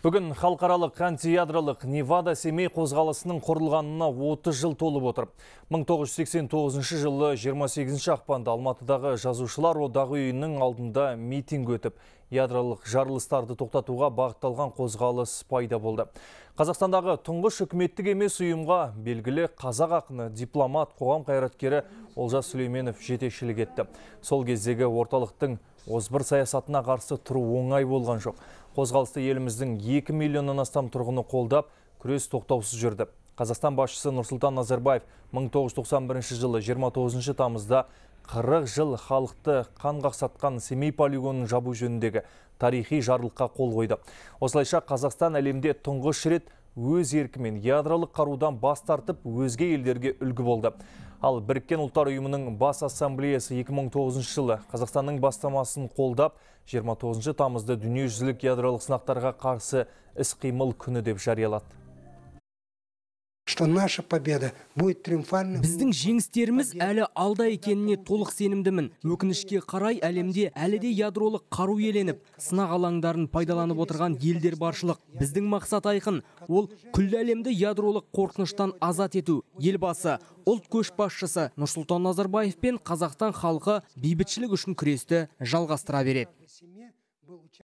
Бүгін халықаралық антиядролық Невада семей қозғалысының құрылғанына 30 жыл толып отыр. 1989 жылы 28 ақпанда Алматыдағы жазушылар одағы үйінің алдында митинг өтіп, ядролық жарылыстарды тоқтатуға бағытталған қозғалыс пайда болды. Қазақстандағы тұңғыш үкіметтік емес ұйымға белгілі қазақ ақыны, дипломат, қоғам қайраткері Олжас Сүлейменов жетекшілік етті. Сол кездегі орталықтың озбыр саясатына қарсы тұру оңай болған жоқ қозғалысты еліміздің 2 миллионнан астам тұрғыны қолдап күрес тоқтаусыз жүрді қазақстан басшысы нұрсұлтан назарбаев 1991 жылы 29 тамызда 40 жыл халықты қан қақсатқан семей полигонын жабу жөніндегі тарихи жарлыққа қол қойды осылайша қазақстан әлемде тұңғыш рет өз еркімен ядролық қарудан бас тартып өзге елдерге үлгі болды. Ал Біріккен ұлттар ұйымының бас ассамблеясы 2009 жылы Қазақстанның бастамасын қолдап 29 тамызды дүниежүзілік ядролық сынақтарға қарсы іс-қимыл күні деп жариялады что наша победа будет триумфальной біздің жеңістеріміз әлі алда екеніне толық сенімдімін өкінішке қарай әлемде әлі де ядролық қару еленіп сынақ алаңдарын пайдаланып отырған елдер баршылық біздің мақсат айқын ол күлді әлемді ядролық қорқыныштан азат ету елбасы ұлт көшбасшысы нұрсұлтан назарбаев пен қазақстан халқы бейбітшілік үшін күресті жалғастыра береді